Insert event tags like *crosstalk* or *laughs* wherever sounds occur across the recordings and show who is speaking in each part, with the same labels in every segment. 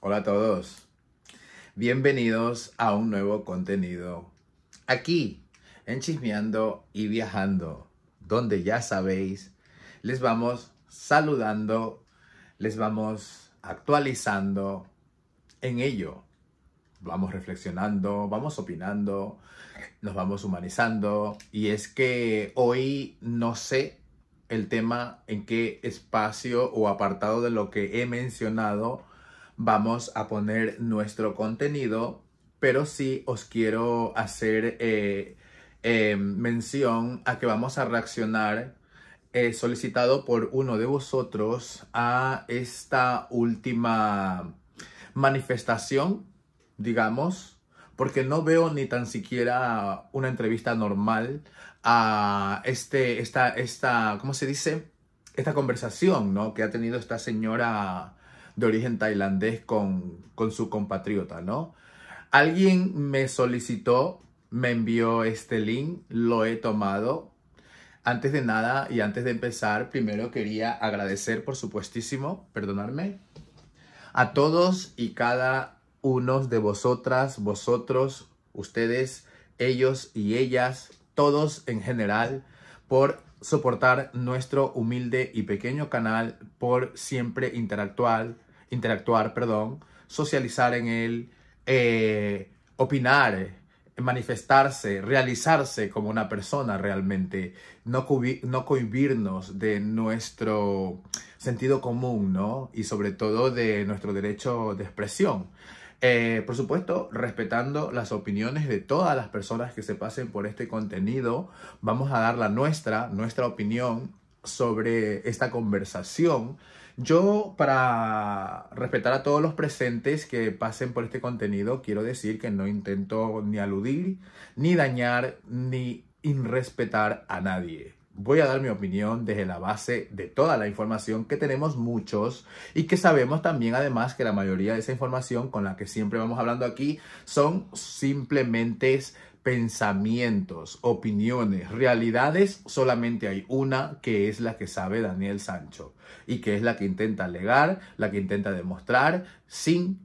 Speaker 1: Hola a todos. Bienvenidos a un nuevo contenido aquí en Chismeando y Viajando, donde ya sabéis, les vamos saludando, les vamos actualizando en ello. Vamos reflexionando, vamos opinando, nos vamos humanizando. Y es que hoy no sé el tema en qué espacio o apartado de lo que he mencionado vamos a poner nuestro contenido, pero sí os quiero hacer eh, eh, mención a que vamos a reaccionar eh, solicitado por uno de vosotros a esta última manifestación, digamos, porque no veo ni tan siquiera una entrevista normal a este, esta, esta, ¿cómo se dice? Esta conversación, ¿no? Que ha tenido esta señora de origen tailandés con, su compatriota, ¿no? Alguien me solicitó, me envió este link, lo he tomado. Antes de nada y antes de empezar, primero quería agradecer, por supuestísimo, perdonarme, a todos y cada uno de vosotras, vosotros, ustedes, ellos y ellas, todos en general, por soportar nuestro humilde y pequeño canal, por siempre interactuar, interactuar, perdón, socializar en él, eh, opinar, manifestarse, realizarse como una persona realmente, no, no cohibirnos de nuestro sentido común, ¿no? Y sobre todo de nuestro derecho de expresión. Eh, por supuesto, respetando las opiniones de todas las personas que se pasen por este contenido, vamos a dar la nuestra, nuestra opinión sobre esta conversación yo, para respetar a todos los presentes que pasen por este contenido, quiero decir que no intento ni aludir, ni dañar, ni irrespetar a nadie. Voy a dar mi opinión desde la base de toda la información que tenemos muchos y que sabemos también además que la mayoría de esa información con la que siempre vamos hablando aquí son simplemente pensamientos, opiniones, realidades, solamente hay una que es la que sabe Daniel Sancho y que es la que intenta alegar, la que intenta demostrar sin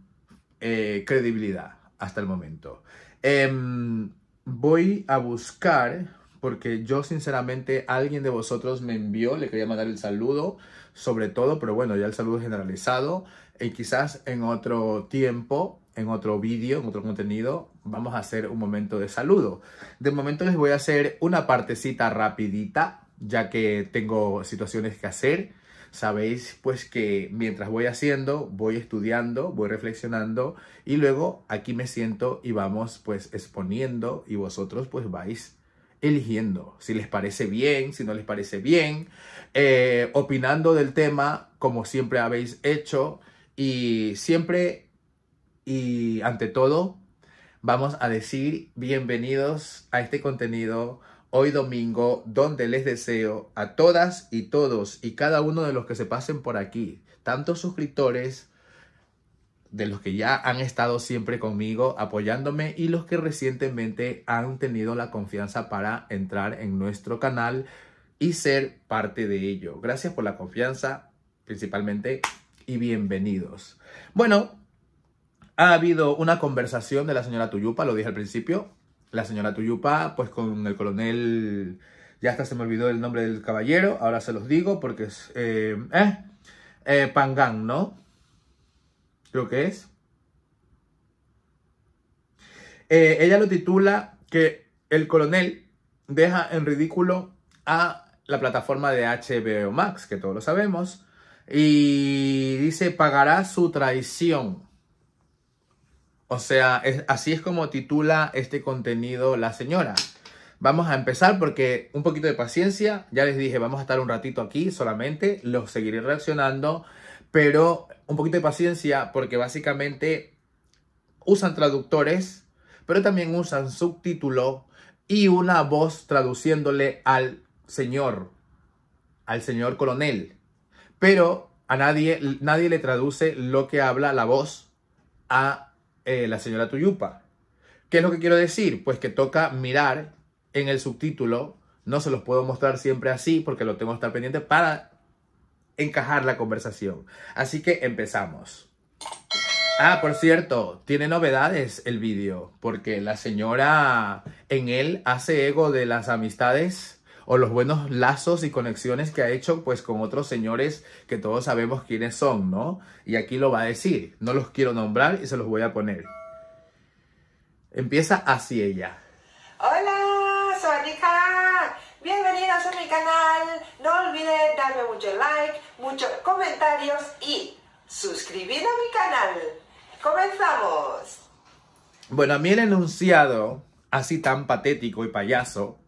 Speaker 1: eh, credibilidad hasta el momento. Em, voy a buscar, porque yo sinceramente alguien de vosotros me envió, le quería mandar el saludo, sobre todo, pero bueno, ya el saludo generalizado, y quizás en otro tiempo, en otro vídeo, en otro contenido, vamos a hacer un momento de saludo. De momento les voy a hacer una partecita rapidita, ya que tengo situaciones que hacer. Sabéis pues que mientras voy haciendo, voy estudiando, voy reflexionando y luego aquí me siento y vamos pues exponiendo y vosotros pues vais eligiendo si les parece bien, si no les parece bien, eh, opinando del tema como siempre habéis hecho y siempre y ante todo vamos a decir bienvenidos a este contenido hoy domingo, donde les deseo a todas y todos y cada uno de los que se pasen por aquí, tantos suscriptores, de los que ya han estado siempre conmigo apoyándome y los que recientemente han tenido la confianza para entrar en nuestro canal y ser parte de ello. Gracias por la confianza, principalmente, y bienvenidos. Bueno, ha habido una conversación de la señora Tuyupa, lo dije al principio. La señora Tuyupa, pues con el coronel, ya hasta se me olvidó el nombre del caballero, ahora se los digo porque es... Eh, ¿eh? eh ¿no? Creo que es. Eh, ella lo titula que el coronel deja en ridículo a la plataforma de HBO Max, que todos lo sabemos, y dice, pagará su traición. O sea, así es como titula este contenido la señora. Vamos a empezar porque un poquito de paciencia, ya les dije, vamos a estar un ratito aquí solamente, los seguiré reaccionando, pero un poquito de paciencia porque básicamente usan traductores, pero también usan subtítulo y una voz traduciéndole al señor, al señor coronel. Pero a nadie, nadie le traduce lo que habla la voz a eh, la señora Tuyupa. ¿Qué es lo que quiero decir? Pues que toca mirar en el subtítulo. No se los puedo mostrar siempre así porque lo tengo que estar pendiente para encajar la conversación. Así que empezamos. Ah, por cierto, tiene novedades el vídeo, porque la señora en él hace ego de las amistades o los buenos lazos y conexiones que ha hecho pues con otros señores que todos sabemos quiénes son, ¿no? Y aquí lo va a decir, no los quiero nombrar y se los voy a poner. Empieza así ella.
Speaker 2: Hola, soy Bienvenidos a mi canal. No olvides darme mucho like, muchos comentarios y suscribir a mi canal. Comenzamos.
Speaker 1: Bueno, a mí el enunciado así tan patético y payaso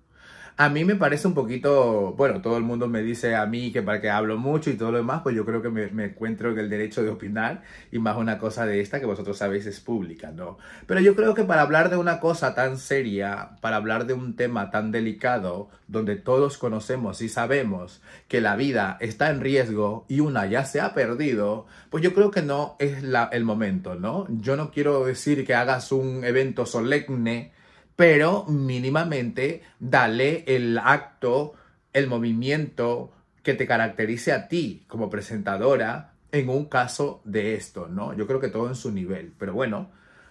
Speaker 1: a mí me parece un poquito, bueno, todo el mundo me dice a mí que para que hablo mucho y todo lo demás, pues yo creo que me, encuentro en el derecho de opinar y más una cosa de esta que vosotros sabéis es pública, ¿no? Pero yo creo que para hablar de una cosa tan seria, para hablar de un tema tan delicado, donde todos conocemos y sabemos que la vida está en riesgo y una ya se ha perdido, pues yo creo que no es la, el momento, ¿no? Yo no quiero decir que hagas un evento solemne pero mínimamente dale el acto, el movimiento que te caracterice a ti como presentadora en un caso de esto, ¿no? Yo creo que todo en su nivel, pero bueno,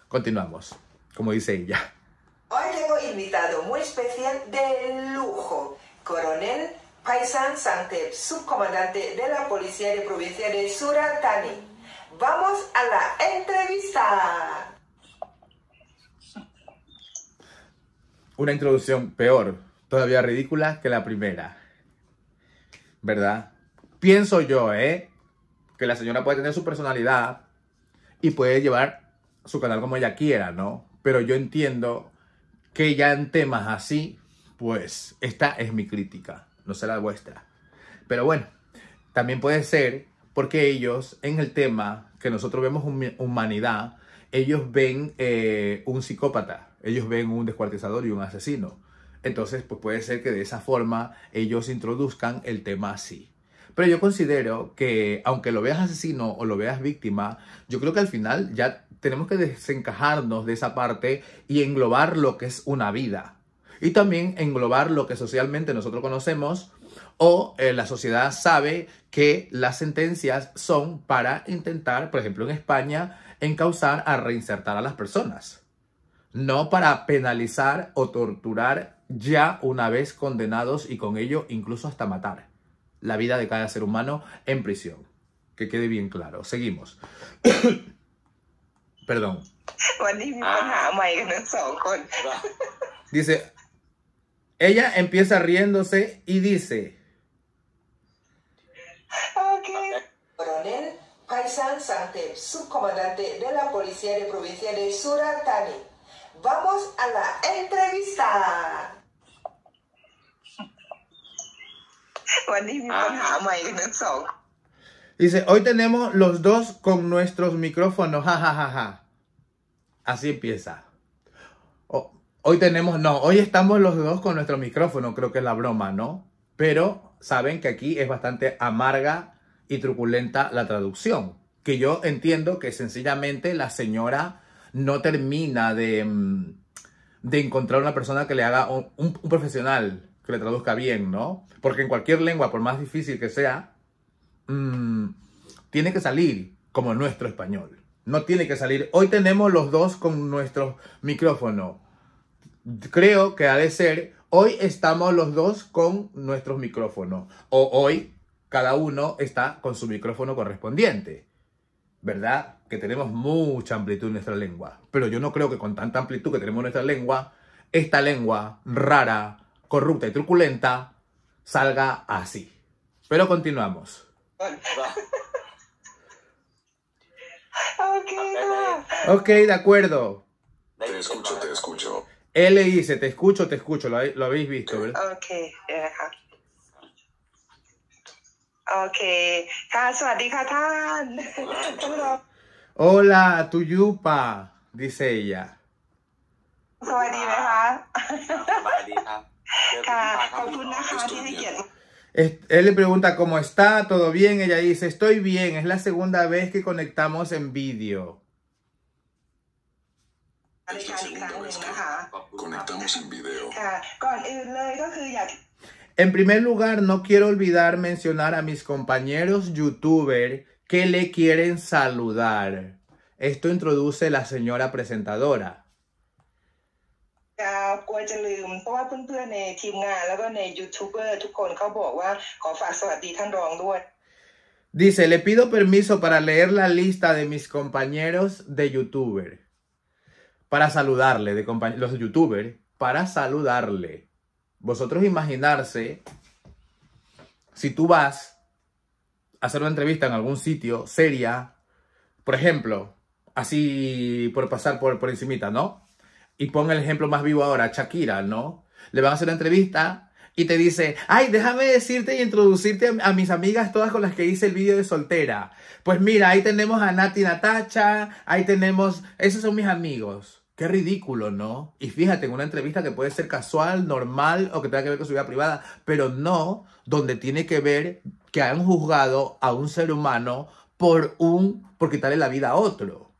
Speaker 1: continuamos, como dice ella.
Speaker 2: Hoy tengo invitado muy especial de lujo, coronel Paisan Santep, subcomandante de la Policía de Provincia de Suratani. Vamos a la entrevista.
Speaker 1: una introducción peor, todavía ridícula que la primera. ¿Verdad? Pienso yo, ¿eh? Que la señora puede tener su personalidad y puede llevar su canal como ella quiera, ¿no? Pero yo entiendo que ya en temas así, pues esta es mi crítica, no será vuestra. Pero bueno, también puede ser porque ellos en el tema que nosotros vemos humanidad, ellos ven eh, un psicópata ellos ven un descuartizador y un asesino. Entonces, pues puede ser que de esa forma ellos introduzcan el tema así. Pero yo considero que aunque lo veas asesino o lo veas víctima, yo creo que al final ya tenemos que desencajarnos de esa parte y englobar lo que es una vida. Y también englobar lo que socialmente nosotros conocemos o eh, la sociedad sabe que las sentencias son para intentar, por ejemplo en España, encauzar a reinsertar a las personas no para penalizar o torturar ya una vez condenados y con ello incluso hasta matar la vida de cada ser humano en prisión. Que quede bien claro. Seguimos. *coughs* Perdón. Ah. Dice, ella empieza riéndose y dice...
Speaker 2: Coronel Paisan Santep, subcomandante de la Policía de Provincia de Suratani. Vamos a la entrevista. Ah.
Speaker 1: Dice, hoy tenemos los dos con nuestros micrófonos, jajajaja. Así empieza. hoy tenemos, no, hoy estamos los dos con nuestro micrófono, creo que es la broma, ¿no? Pero saben que aquí es bastante amarga y truculenta la traducción, que yo entiendo que sencillamente la señora no termina mm, de, encontrar una persona que le haga un, profesional que le traduzca bien, ¿no? Porque en cualquier lengua, por más difícil que sea, mm, tiene que salir como nuestro español. No tiene que salir. Hoy tenemos los dos con nuestro micrófono. Creo que ha de ser, hoy estamos los dos con nuestros micrófonos. O hoy cada uno está con su micrófono correspondiente. ¿Verdad? que tenemos mucha amplitud en nuestra lengua. Pero yo no creo que con tanta amplitud que tenemos en nuestra lengua, esta lengua rara, corrupta y truculenta salga así. Pero continuamos.
Speaker 2: *laughs*
Speaker 1: Ah, eh, ok, de acuerdo. Te escucho, te escucho. Él dice, te escucho, te escucho, lo, lo habéis visto, ¿verdad? Ok,
Speaker 2: Okay. *laughs*
Speaker 1: Hola, tu yupa, dice ella. Él le pregunta cómo está, todo bien. Ella dice, estoy bien. Es la segunda vez que conectamos en vídeo. en eh, En primer lugar, no quiero olvidar mencionar a mis compañeros youtuber que le quieren saludar. Esto introduce la señora presentadora. Dice, le pido permiso para leer la lista de mis compañeros de youtuber. Para saludarle, de los youtubers, para saludarle. Vosotros imaginarse, si tú vas hacer una entrevista en algún sitio seria, por ejemplo, así por pasar por, por encimita, ¿no? Y pon el ejemplo más vivo ahora, Shakira, ¿no? Le van a hacer una entrevista y te dice, ay, déjame decirte y introducirte a, mis amigas todas con las que hice el vídeo de soltera. Pues mira, ahí tenemos a Nati Natacha, ahí tenemos, esos son mis amigos. Qué ridículo, ¿no? Y fíjate, en una entrevista que puede ser casual, normal o que tenga que ver con su vida privada, pero no donde tiene que ver que han juzgado a un ser humano por un por quitarle la vida a otro.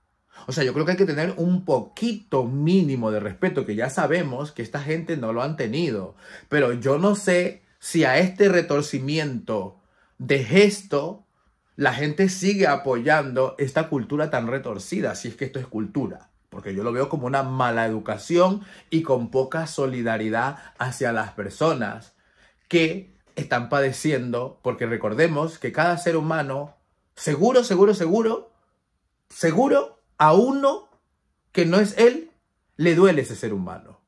Speaker 1: O sea, yo creo que hay que tener un poquito mínimo de respeto, que ya sabemos que esta gente no lo han tenido. Pero yo no sé si a este retorcimiento de gesto la gente sigue apoyando esta cultura tan retorcida, si es que esto es cultura. Porque yo lo veo como una mala educación y con poca solidaridad hacia las personas que están padeciendo, porque recordemos que cada ser humano, seguro, seguro, seguro, seguro, a uno que no es él, le duele ese ser humano.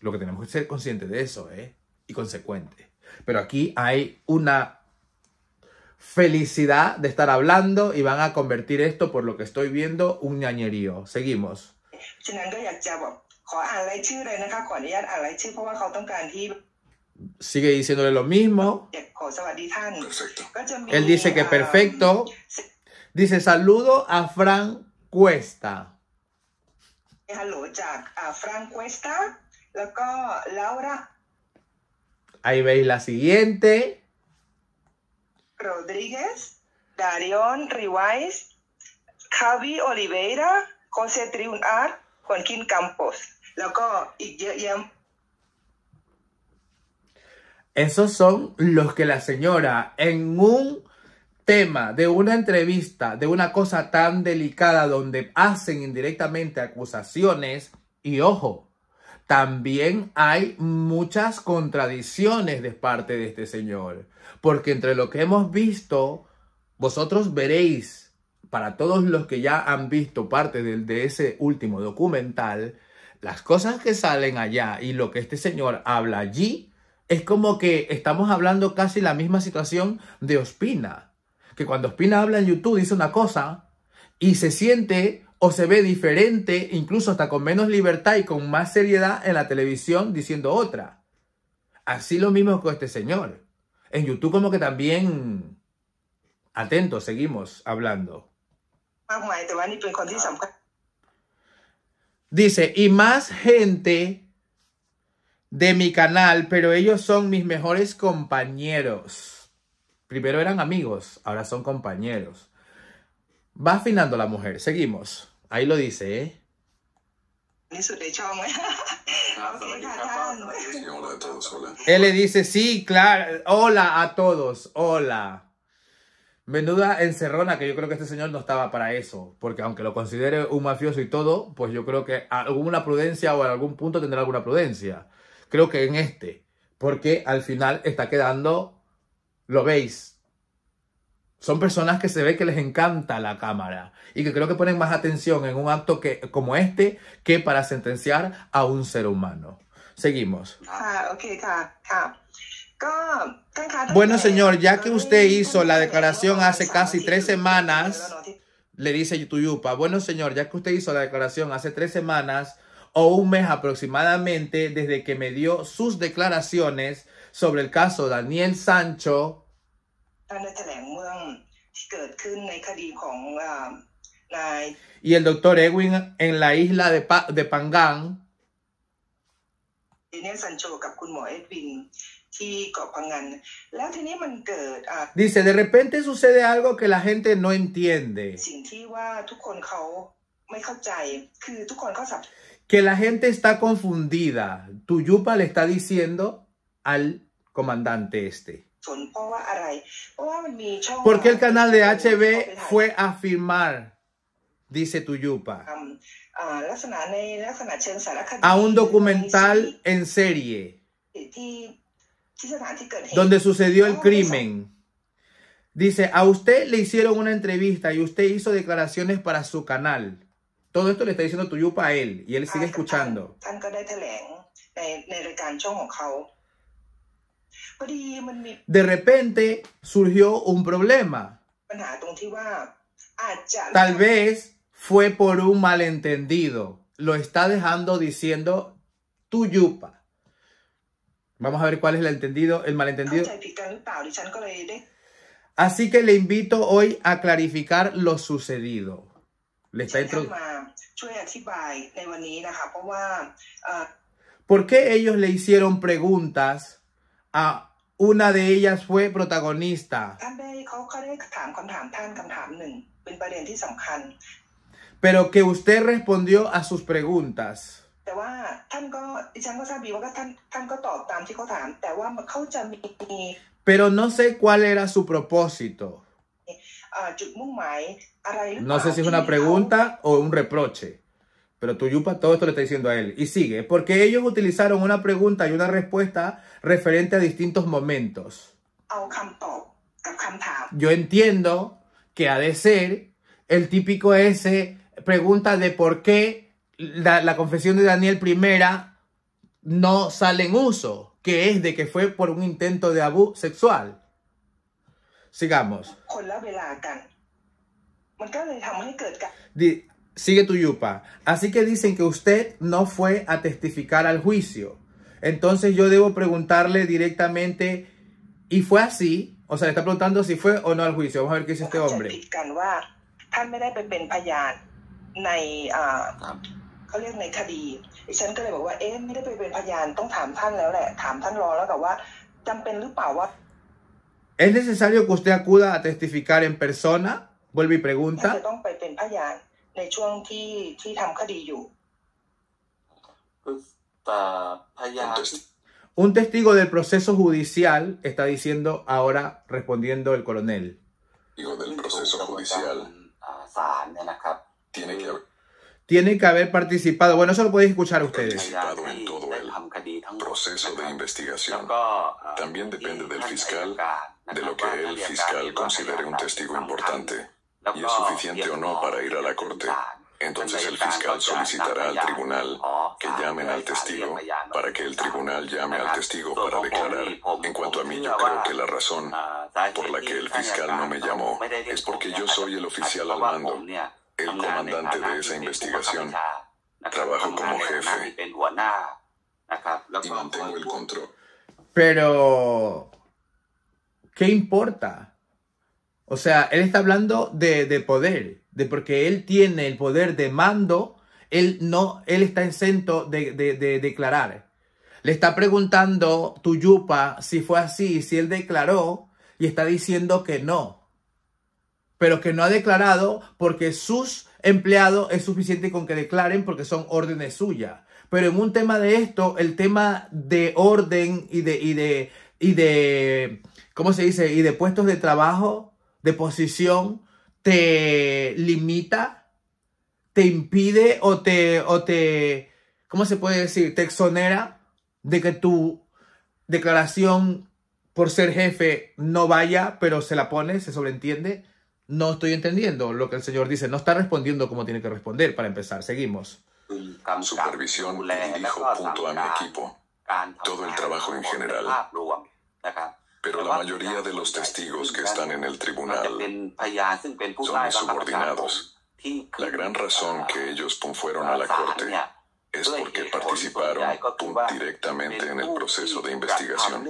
Speaker 1: Lo que tenemos que ser conscientes de eso, ¿eh? Y consecuente. Pero aquí hay una felicidad de estar hablando y van a convertir esto, por lo que estoy viendo, un ñañerío. Seguimos sigue diciéndole lo mismo. Él dice que perfecto. Dice saludo a Fran Cuesta.
Speaker 2: a Cuesta. Laura.
Speaker 1: Ahí veis la siguiente.
Speaker 2: Rodríguez, Darion Riváez, Javi Oliveira, José Triunar, Joaquín Campos.
Speaker 1: Esos son los que la señora en un tema de una entrevista, de una cosa tan delicada donde hacen indirectamente acusaciones y ojo, también hay muchas contradicciones de parte de este señor, porque entre lo que hemos visto, vosotros veréis, para todos los que ya han visto parte de, ese último documental, las cosas que salen allá y lo que este señor habla allí es como que estamos hablando casi la misma situación de Ospina, que cuando Ospina habla en YouTube dice una cosa y se siente o se ve diferente, incluso hasta con menos libertad y con más seriedad en la televisión diciendo otra. Así lo mismo con este señor. En YouTube como que también... Atentos, seguimos hablando. Dice, y más gente de mi canal, pero ellos son mis mejores compañeros. Primero eran amigos, ahora son compañeros. Va afinando la mujer, seguimos. Ahí lo dice, ¿eh? *laughs* Él le dice, sí, claro, hola a todos, hola. Menuda encerrona, que yo creo que este señor no estaba para eso, porque aunque lo considere un mafioso y todo, pues yo creo que alguna prudencia o en algún punto tendrá alguna prudencia creo que en este, porque al final está quedando, lo veis. Son personas que se ve que les encanta la cámara y que creo que ponen más atención en un acto que, como este que para sentenciar a un ser humano. Seguimos. Ah, bueno, señor, ya que usted hizo la declaración hace casi tres semanas, le dice Yutuyupa, bueno, señor, ya que usted hizo la declaración hace tres semanas, o un mes aproximadamente desde que me dio sus declaraciones sobre el caso Daniel Sancho. Y el doctor Edwin en la isla de, pa de Pangán. Dice, de repente sucede algo que la gente no entiende que la gente está confundida. Tuyupa le está diciendo al comandante este.
Speaker 2: Porque el canal
Speaker 1: de HB fue a firmar, dice Tuyupa, a un documental en serie donde sucedió el ah, crimen. Dice, a usted le hicieron una entrevista y usted hizo declaraciones para su canal. Todo esto le está diciendo Tuyupa a él y él sigue ah, escuchando. De repente surgió un problema.
Speaker 2: Ah,
Speaker 1: Tal vez fue por un malentendido. Lo está dejando diciendo Tuyupa. Vamos a ver cuál es el entendido, el malentendido. Así que le invito hoy a clarificar lo sucedido. Ah, ¿Por qué ellos le hicieron preguntas a una de ellas fue protagonista? Ah, Pero que usted respondió a sus preguntas. Pero no sé cuál era su propósito. No sé si es una pregunta o un reproche. Pero Tuyupa todo esto le está diciendo a él. Y sigue, porque ellos utilizaron una pregunta y una respuesta referente a distintos momentos. Yo entiendo que ha de ser el típico ese pregunta de por qué la, confesión de Daniel primera no sale en uso, que es de que fue por un intento de abuso sexual. Sigamos. sigue tu yupa. Así que dicen que usted no fue a testificar al juicio. Entonces yo debo preguntarle directamente, ¿y fue así? O sea, le está preguntando si fue o no al juicio. Vamos a ver qué dice este hombre. ¿Es necesario que usted acuda a testificar en persona? Vuelve y pregunta. Pues, Un testigo del proceso judicial está diciendo ahora, respondiendo el coronel. del proceso judicial. Tiene que haber participado. Bueno, eso lo podéis escuchar ustedes.
Speaker 3: Participado en todo el proceso de investigación. Ah, También depende del fiscal de lo que el fiscal considere un testigo importante y es suficiente o no para ir a la corte. Entonces el fiscal solicitará al tribunal que llamen al testigo para que el tribunal llame al testigo para declarar. En cuanto a mí, yo creo que la razón por la que el fiscal no me llamó es porque yo soy el oficial al mando, el comandante de esa investigación. Trabajo como jefe
Speaker 1: y mantengo el control. Pero ¿Qué importa? O sea, él está hablando de, poder, de porque él tiene el poder de mando, él no, él está exento de, de, declarar. Le está preguntando Tuyupa si fue así, si él declaró, y está diciendo que no. Pero que no ha declarado porque sus empleados es suficiente con que declaren porque son órdenes suyas. Pero en un tema de esto, el tema de orden y de, y de, y de ¿cómo se dice? Y de puestos de trabajo, de posición, te limita, te impide o te, o te, ¿cómo se puede decir? Te exonera de que tu declaración por ser jefe no vaya, pero se la pone, se sobreentiende. No estoy entendiendo lo que el señor dice. No está respondiendo como tiene que responder para empezar. Seguimos.
Speaker 3: Supervisión dijo punto a mi equipo. Todo el trabajo en general. Pero la mayoría de los testigos que están en el tribunal son mis subordinados. La gran razón que ellos fueron a la corte es porque participaron directamente en el proceso de investigación.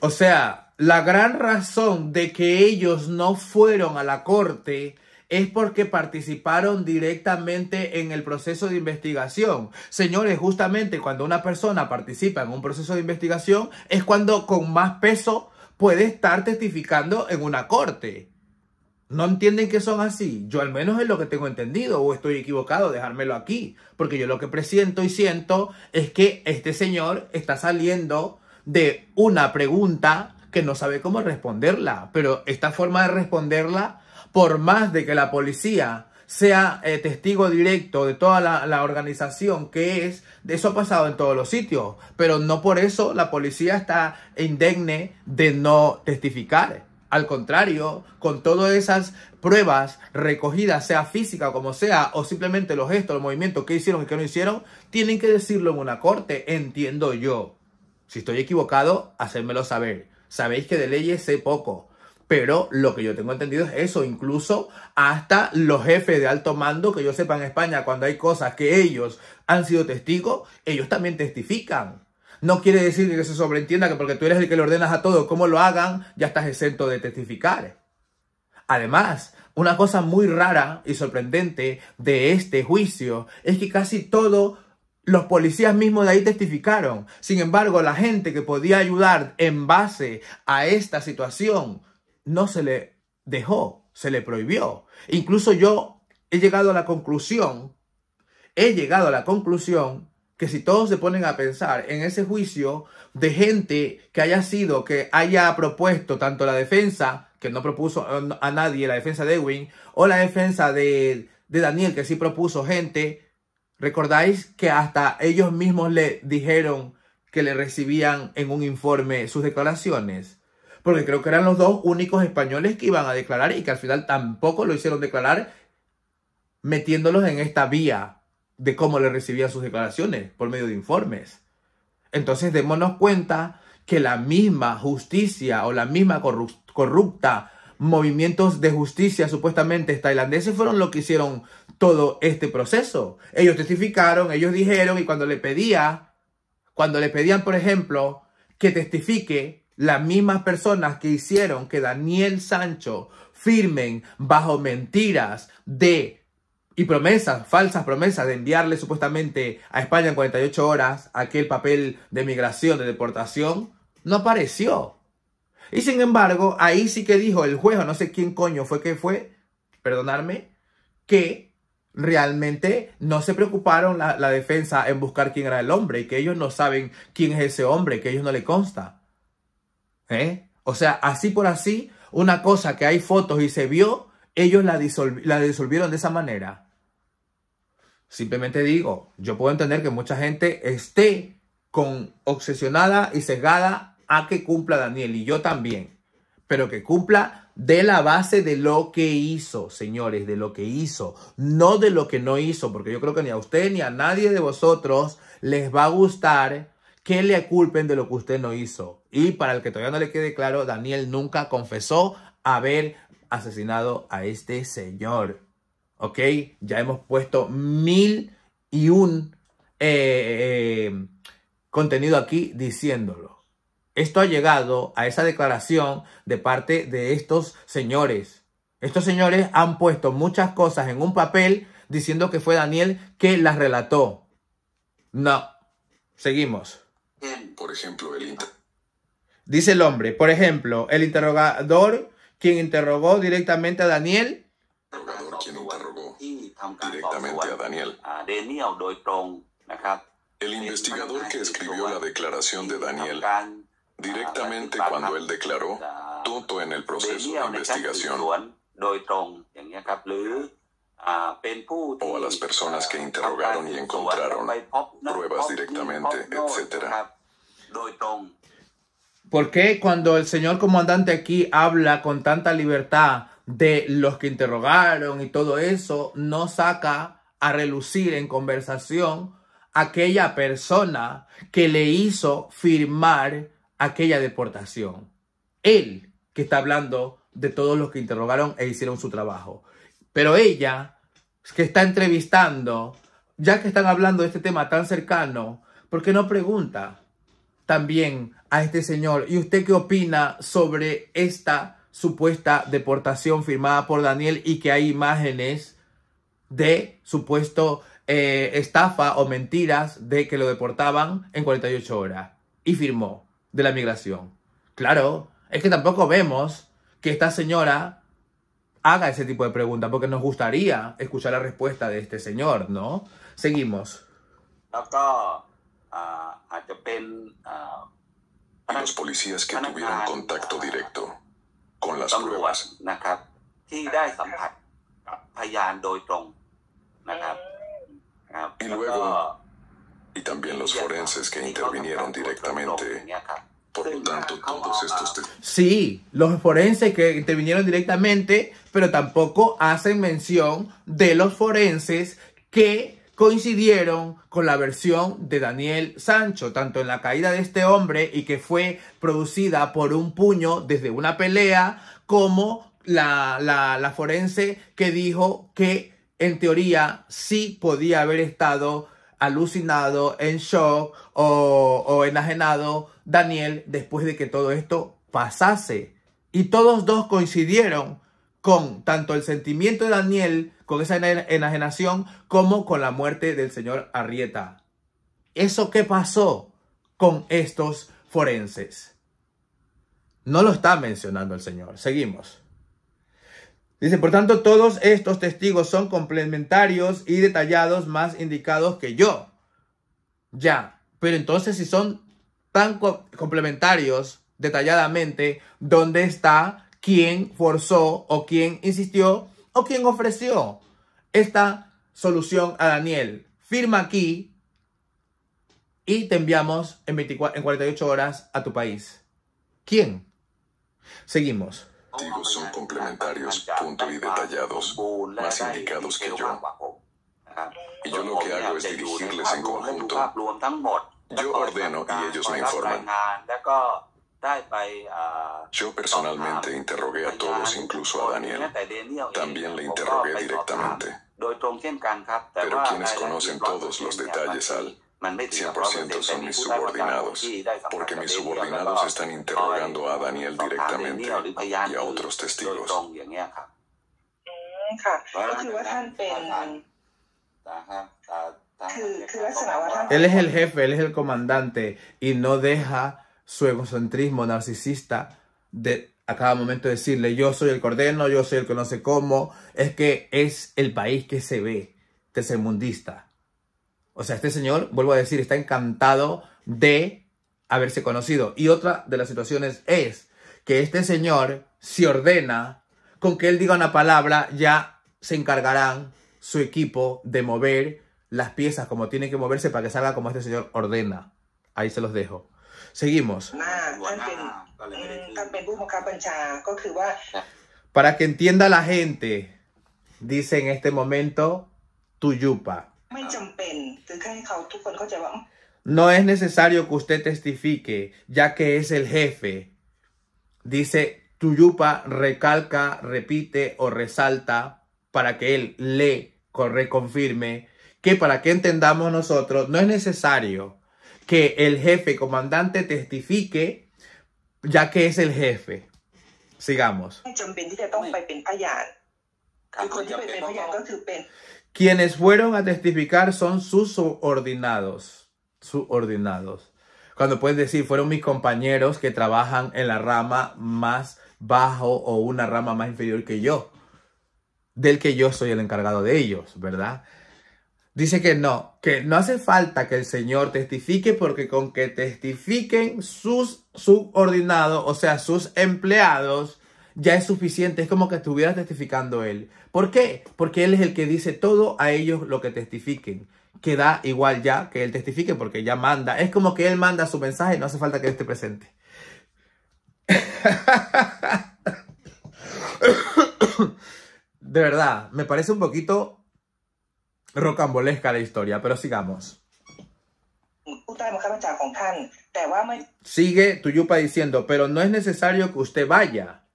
Speaker 1: O sea, la gran razón de que ellos no fueron a la corte es porque participaron directamente en el proceso de investigación. Señores, justamente cuando una persona participa en un proceso de investigación es cuando con más peso puede estar testificando en una corte. No entienden que son así. Yo al menos es lo que tengo entendido o estoy equivocado, dejármelo aquí. Porque yo lo que presiento y siento es que este señor está saliendo de una pregunta que no sabe cómo responderla. Pero esta forma de responderla por más de que la policía sea eh, testigo directo de toda la, organización que es, de eso ha pasado en todos los sitios, pero no por eso la policía está indigne de no testificar. Al contrario, con todas esas pruebas recogidas, sea física como sea, o simplemente los gestos, los movimientos que hicieron y que no hicieron, tienen que decirlo en una corte, entiendo yo. Si estoy equivocado, hacérmelo saber. Sabéis que de leyes sé poco, pero lo que yo tengo entendido es eso, incluso hasta los jefes de alto mando que yo sepa en España, cuando hay cosas que ellos han sido testigos, ellos también testifican. No quiere decir que se sobreentienda que porque tú eres el que le ordenas a todos cómo lo hagan, ya estás exento de testificar. Además, una cosa muy rara y sorprendente de este juicio es que casi todos los policías mismos de ahí testificaron. Sin embargo, la gente que podía ayudar en base a esta situación no se le dejó, se le prohibió. Incluso yo he llegado a la conclusión, he llegado a la conclusión que si todos se ponen a pensar en ese juicio de gente que haya sido, que haya propuesto tanto la defensa, que no propuso a nadie la defensa de Ewing, o la defensa de, de Daniel, que sí propuso gente, recordáis que hasta ellos mismos le dijeron que le recibían en un informe sus declaraciones porque creo que eran los dos únicos españoles que iban a declarar y que al final tampoco lo hicieron declarar, metiéndolos en esta vía de cómo le recibían sus declaraciones por medio de informes. Entonces démonos cuenta que la misma justicia o la misma corrupta movimientos de justicia supuestamente tailandeses fueron los que hicieron todo este proceso. Ellos testificaron, ellos dijeron y cuando le pedía, cuando le pedían, por ejemplo, que testifique las mismas personas que hicieron que Daniel Sancho firmen bajo mentiras de y promesas, falsas promesas de enviarle supuestamente a España en 48 horas aquel papel de migración, de deportación, no apareció. Y sin embargo, ahí sí que dijo el juez, no sé quién coño fue que fue, perdonarme, que realmente no se preocuparon la, defensa en buscar quién era el hombre y que ellos no saben quién es ese hombre, que ellos no le consta. ¿Eh? O sea, así por así, una cosa que hay fotos y se vio, ellos la, la disolvieron de esa manera. Simplemente digo, yo puedo entender que mucha gente esté con obsesionada y sesgada a que cumpla Daniel y yo también, pero que cumpla de la base de lo que hizo, señores, de lo que hizo, no de lo que no hizo, porque yo creo que ni a usted ni a nadie de vosotros les va a gustar que le culpen de lo que usted no hizo. Y para el que todavía no le quede claro, Daniel nunca confesó haber asesinado a este señor. ¿Ok? Ya hemos puesto mil y un eh, eh, contenido aquí diciéndolo. Esto ha llegado a esa declaración de parte de estos señores. Estos señores han puesto muchas cosas en un papel diciendo que fue Daniel que las relató. No, seguimos.
Speaker 3: Por ejemplo, el
Speaker 1: Dice el hombre, por ejemplo, el interrogador, quien interrogó directamente a Daniel.
Speaker 3: El interrogador, quien interrogó directamente a Daniel. Ah, el eh, investigador que escribió la declaración de Daniel directamente ah, cuando él declaró, todo en el proceso de investigación o a las personas que interrogaron y encontraron pruebas directamente, etc.
Speaker 1: ¿Por qué cuando el señor comandante aquí habla con tanta libertad de los que interrogaron y todo eso, no saca a relucir en conversación aquella persona que le hizo firmar aquella deportación? Él que está hablando de todos los que interrogaron e hicieron su trabajo. Pero ella, que está entrevistando, ya que están hablando de este tema tan cercano, ¿por qué no pregunta también a este señor? ¿Y usted qué opina sobre esta supuesta deportación firmada por Daniel y que hay imágenes de supuesto eh, estafa o mentiras de que lo deportaban en 48 horas? Y firmó de la migración. Claro, es que tampoco vemos que esta señora haga ese tipo de preguntas, porque nos gustaría escuchar la respuesta de este señor, ¿no? Seguimos. Ah,
Speaker 3: a ah, los policías que tuvieron contacto directo con las pruebas y luego y también los forenses que intervinieron
Speaker 1: directamente tanto, Sí, los forenses que intervinieron directamente, pero tampoco hacen mención de los forenses que coincidieron con la versión de Daniel Sancho, tanto en la caída de este hombre y que fue producida por un puño desde una pelea, como la, la, la forense que dijo que en teoría sí podía haber estado alucinado, en shock o, o enajenado Daniel después de que todo esto pasase. Y todos dos coincidieron con tanto el sentimiento de Daniel, con esa enajenación, como con la muerte del señor Arrieta. ¿Eso qué pasó con estos forenses? No lo está mencionando el señor. Seguimos. Dice, por tanto, todos estos testigos son complementarios y detallados más indicados que yo. Ya, pero entonces si son tan complementarios detalladamente, ¿dónde está quién forzó o quién insistió o quién ofreció esta solución a Daniel? Firma aquí y te enviamos en, en 48 horas a tu país. ¿Quién? Seguimos son
Speaker 3: complementarios, punto y detallados, más indicados que yo. Y yo lo que hago es dirigirles en conjunto. Yo ordeno y ellos me informan. Yo personalmente interrogué a todos, incluso a Daniel. También le interrogué directamente. Pero quienes conocen todos los detalles al 100% son mis subordinados, porque mis subordinados están interrogando a Daniel directamente y a otros testigos.
Speaker 1: Él es el jefe, él es el comandante y no deja su egocentrismo narcisista de a cada momento decirle yo soy el cordero, yo soy el que no sé cómo, es que es el país que se ve tercermundista. O sea, este señor, vuelvo a decir, está encantado de haberse conocido. Y otra de las situaciones es que este señor si ordena con que él diga una palabra, ya se encargarán su equipo de mover las piezas como tienen que moverse para que salga como este señor ordena. Ahí se los dejo. Seguimos. Para que entienda la gente, dice en este momento tu Tuyupa. No es necesario que usted testifique, ya que es el jefe. Dice Tuyupa recalca, repite o resalta para que él le reconfirme que para que entendamos nosotros no es necesario que el jefe comandante testifique ya que es el jefe. Sigamos. Quienes fueron a testificar son sus subordinados. Subordinados. Cuando puedes decir, fueron mis compañeros que trabajan en la rama más bajo o una rama más inferior que yo, del que yo soy el encargado de ellos, ¿verdad? Dice que no, que no hace falta que el Señor testifique porque con que testifiquen sus subordinados, o sea, sus empleados, ya es suficiente, es como que estuviera testificando Él. ¿Por qué? Porque Él es el que dice todo a ellos lo que testifiquen. Que da igual ya que Él testifique porque ya manda. Es como que Él manda su mensaje, no hace falta que esté presente. *coughs* De verdad, me parece un poquito rocambolesca la historia, pero sigamos. Sigue Tuyupa diciendo, pero no es necesario que usted vaya.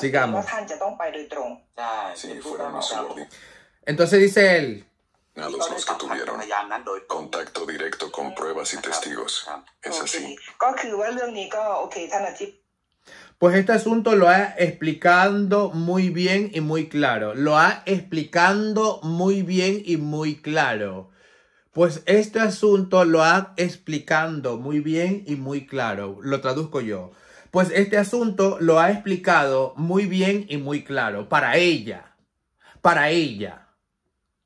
Speaker 1: Sigamos. Entonces dice él,
Speaker 3: a los dos que tuvieron contacto directo con mm. pruebas y testigos.
Speaker 2: Ah, es así.
Speaker 1: Pues este asunto lo ha explicando muy bien y muy claro. Lo ha explicando muy bien y muy claro. Pues este asunto lo ha explicando muy bien y muy claro. Lo traduzco yo. Pues este asunto lo ha explicado muy bien y muy claro, para ella, para ella.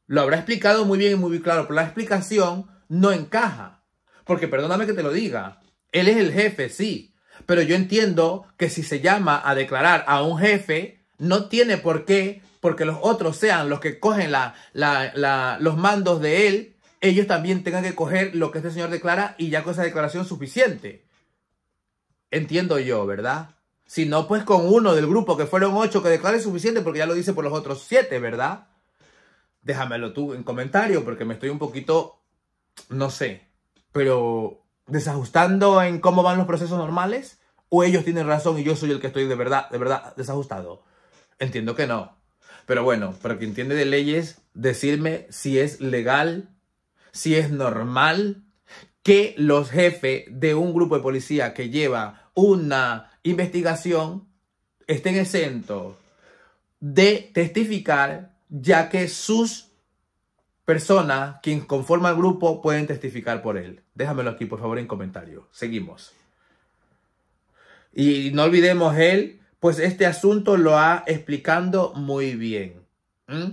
Speaker 1: Lo habrá explicado muy bien y muy claro, pero la explicación no encaja. Porque perdóname que te lo diga, él es el jefe, sí, pero yo entiendo que si se llama a declarar a un jefe, no tiene por qué, porque los otros sean los que cogen los mandos de él, ellos también tengan que coger lo que este señor declara y ya con esa declaración suficiente. Entiendo yo, ¿verdad? Si no, pues con uno del grupo, que fueron ocho, que es suficiente porque ya lo dice por los otros siete, ¿verdad? Déjamelo tú en comentario porque me estoy un poquito, no sé, pero desajustando en cómo van los procesos normales o ellos tienen razón y yo soy el que estoy de verdad, de verdad desajustado. Entiendo que no. Pero bueno, para quien entiende de leyes, decirme si es legal, si es normal que los jefes de un grupo de policía que lleva una investigación estén exentos de testificar, ya que sus personas, quien conforma el grupo, pueden testificar por él. Déjamelo aquí, por favor, en comentarios. Seguimos. Y no olvidemos él, pues este asunto lo ha explicando muy bien. ¿Mm?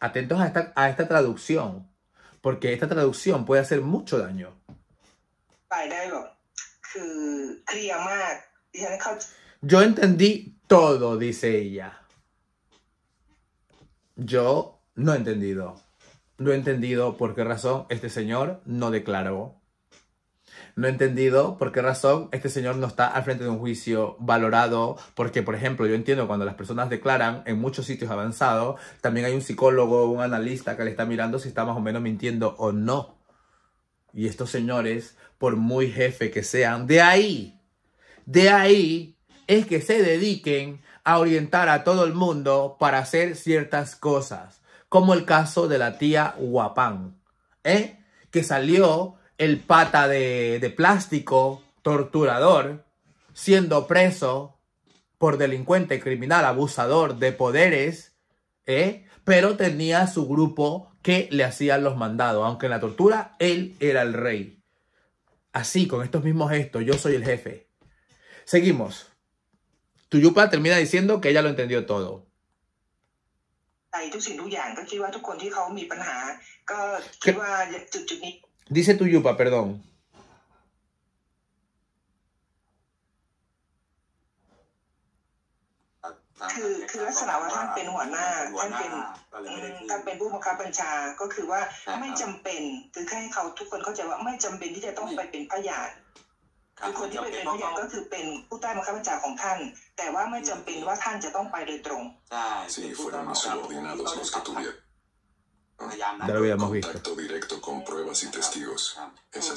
Speaker 1: Atentos a esta, a esta traducción, porque esta traducción puede hacer mucho daño. Mm, yo entendí todo dice ella yo no he entendido no he entendido por qué razón este señor no declaró no he entendido por qué razón este señor no está al frente de un juicio valorado, porque por ejemplo yo entiendo cuando las personas declaran en muchos sitios avanzados, también hay un psicólogo, un analista que le está mirando si está más o menos mintiendo o no. Y estos señores por muy jefe que sean. De ahí, de ahí es que se dediquen a orientar a todo el mundo para hacer ciertas cosas, como el caso de la tía Guapán, ¿eh? que salió el pata de, plástico torturador, siendo preso por delincuente, criminal, abusador de poderes, ¿eh? pero tenía su grupo que le hacían los mandados, aunque en la tortura él era el rey. Así, con estos mismos gestos, yo soy el jefe. Seguimos. Tuyupa termina diciendo que ella lo entendió todo. Dice Tuyupa, perdón.
Speaker 2: คือคือลักษณะว่าท่านเป็นหัวหน้าท่านเป็นท่านเป็นผู้บังคับบัญชาก็คือว่าไม่จำเป็นคือแค่ให้เขาทุกคนเข้าใจว่าไม่จำเป็นที่จะต้องไปเป็นพยานคือคนที่ไปเป็นพยานก็คือเป็นผู้ใต้บังคับบัญชาของท่าน แต่ว่าไม่จำเป็นว่าท่านจะต้องไปโดยตรงใช่ผู้ใต้บังคับบัญชา
Speaker 1: Ya lo h a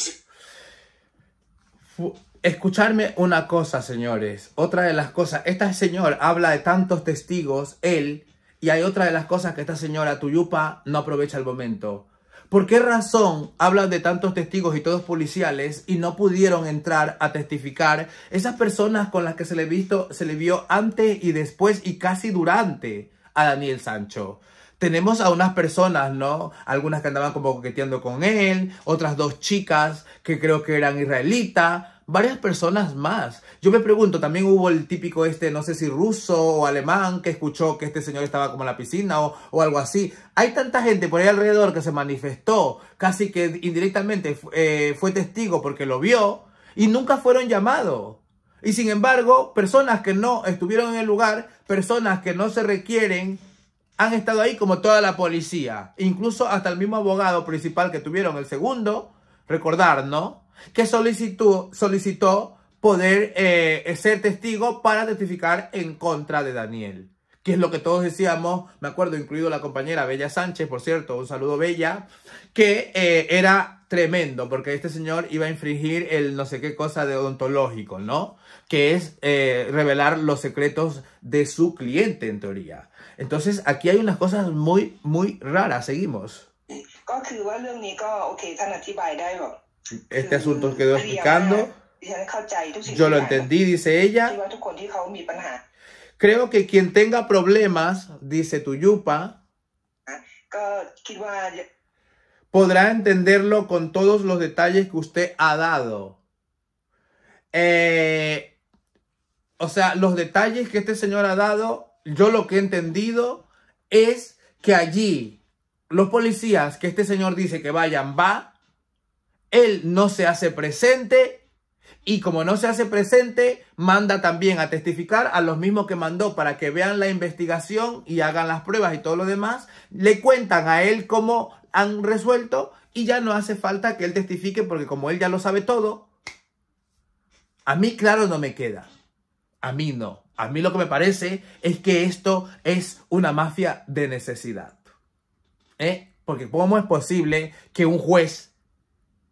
Speaker 1: b Escucharme una cosa, señores. Otra de las cosas, esta señor habla de tantos testigos, él, y hay otra de las cosas que esta señora Tuyupa no aprovecha el momento. ¿Por qué razón hablan de tantos testigos y todos policiales y no pudieron entrar a testificar esas personas con las que se le, visto, se le vio antes y después y casi durante a Daniel Sancho? tenemos a unas personas, ¿no? Algunas que andaban como coqueteando con él, otras dos chicas que creo que eran israelitas varias personas más. Yo me pregunto, también hubo el típico este, no sé si ruso o alemán, que escuchó que este señor estaba como en la piscina o, algo así. Hay tanta gente por ahí alrededor que se manifestó, casi que indirectamente eh, fue testigo porque lo vio y nunca fueron llamados. Y sin embargo, personas que no estuvieron en el lugar, personas que no se requieren, han estado ahí como toda la policía. Incluso hasta el mismo abogado principal que tuvieron, el segundo, recordar, ¿no? que solicitó, solicitó poder eh, ser testigo para testificar en contra de Daniel. Que es lo que todos decíamos, me acuerdo, incluido la compañera Bella Sánchez, por cierto, un saludo Bella, que eh, era tremendo, porque este señor iba a infringir el no sé qué cosa de odontológico, ¿no? Que es eh, revelar los secretos de su cliente, en teoría. Entonces, aquí hay unas cosas muy, muy raras. Seguimos este asunto quedó explicando.
Speaker 2: Yo lo entendí,
Speaker 1: dice ella. Creo que quien tenga problemas, dice Tuyupa, ah, podrá entenderlo con todos los detalles que usted ha dado. Eh, o sea, los detalles que este señor ha dado, yo lo que he entendido es que allí los policías que este señor dice que vayan, va, él no se hace presente y como no se hace presente, manda también a testificar a los mismos que mandó para que vean la investigación y hagan las pruebas y todo lo demás. Le cuentan a él cómo han resuelto y ya no hace falta que él testifique porque como él ya lo sabe todo, a mí claro no me queda. A mí no. A mí lo que me parece es que esto es una mafia de necesidad. ¿Eh? Porque ¿cómo es posible que un juez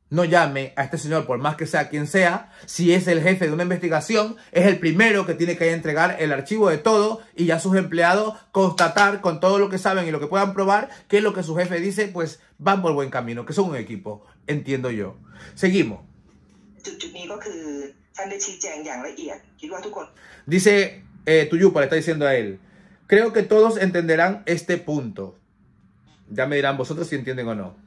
Speaker 1: no llame a este señor, por más que sea quien sea, si es el jefe de una investigación, es el primero que tiene que entregar el archivo de todo y ya sus empleados constatar con todo lo que saben y lo que puedan probar que lo que su jefe dice, pues van por buen camino, que son un equipo, entiendo yo. Seguimos. Dice eh, Tuyupa, le está diciendo a él, creo que todos entenderán este punto. Ya me dirán vosotros si entienden o no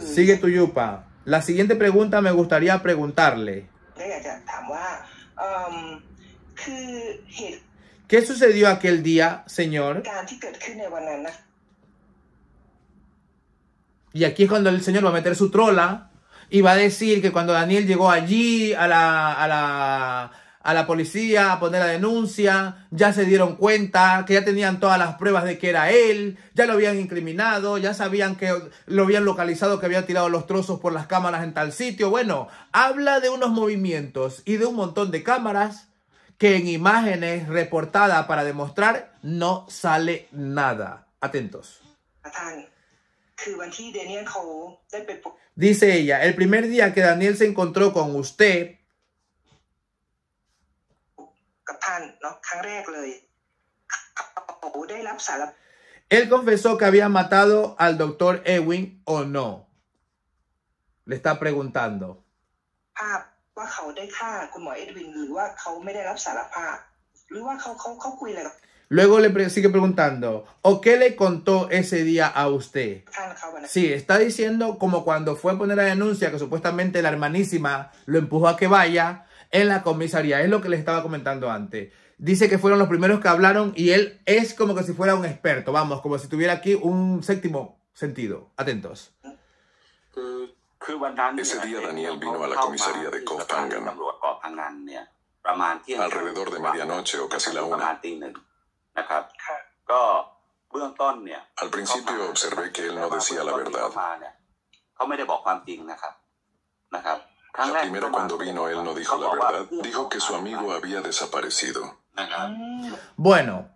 Speaker 1: sigue tu yupa la siguiente pregunta me gustaría preguntarle ¿Qué sucedió aquel día, señor? Y aquí es cuando el Señor va a meter su trola y va a decir que cuando Daniel llegó allí a la, a la, a la policía a poner la denuncia, ya se dieron cuenta que ya tenían todas las pruebas de que era él, ya lo habían incriminado, ya sabían que lo habían localizado, que había tirado los trozos por las cámaras en tal sitio. Bueno, habla de unos movimientos y de un montón de cámaras que en imágenes reportadas para demostrar no sale nada. Atentos. Dice ella, el primer día que Daniel se encontró con usted, él confesó que había matado al doctor Ewing o no. Le está preguntando. Luego le sigue preguntando, ¿o qué le contó ese día a usted? Sí, está diciendo como cuando fue a poner la denuncia que supuestamente la hermanísima lo empujó a que vaya, en la comisaría. Es lo que les estaba comentando antes. Dice que fueron los primeros que hablaron y él es como que si fuera un experto, vamos, como si tuviera aquí un séptimo sentido. Atentos.
Speaker 3: Ese día Daniel vino a la comisaría de Kopangan alrededor de medianoche o casi la una. Al principio observé que él no decía la verdad cuando vino él no dijo la verdad, dijo que su amigo había desaparecido.
Speaker 1: Bueno,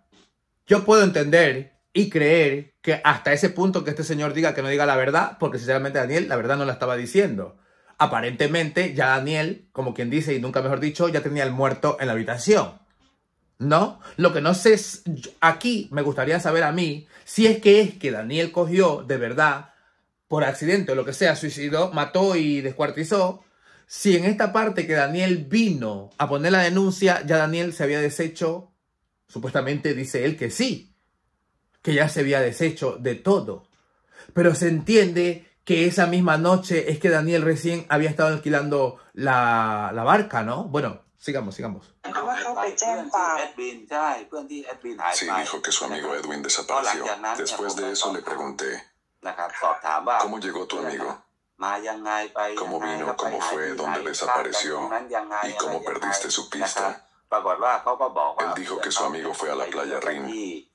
Speaker 1: yo puedo entender y creer que hasta ese punto que este señor diga que no diga la verdad, porque sinceramente Daniel la verdad no la estaba diciendo. Aparentemente ya Daniel, como quien dice y nunca mejor dicho, ya tenía el muerto en la habitación. ¿No? Lo que no sé es, aquí me gustaría saber a mí si es que es que Daniel cogió de verdad por accidente o lo que sea, suicidó, mató y descuartizó si en esta parte que Daniel vino a poner la denuncia, ya Daniel se había deshecho, supuestamente dice él que sí, que ya se había deshecho de todo. Pero se entiende que esa misma noche es que Daniel recién había estado alquilando la, barca, ¿no? Bueno, sigamos, sigamos.
Speaker 3: Sí, dijo que su amigo Edwin desapareció. Después de eso le pregunté, ¿cómo llegó tu amigo? cómo vino, cómo fue, dónde desapareció y cómo perdiste su pista. Él dijo que su amigo fue a la playa Rin y